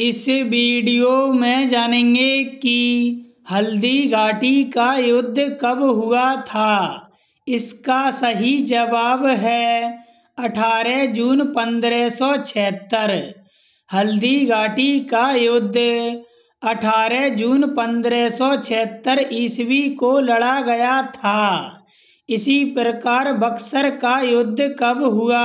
इस वीडियो में जानेंगे कि हल्दी घाटी का युद्ध कब हुआ था इसका सही जवाब है 18 जून पंद्रह हल्दी घाटी का युद्ध 18 जून पंद्रह ईस्वी को लड़ा गया था इसी प्रकार बक्सर का युद्ध कब हुआ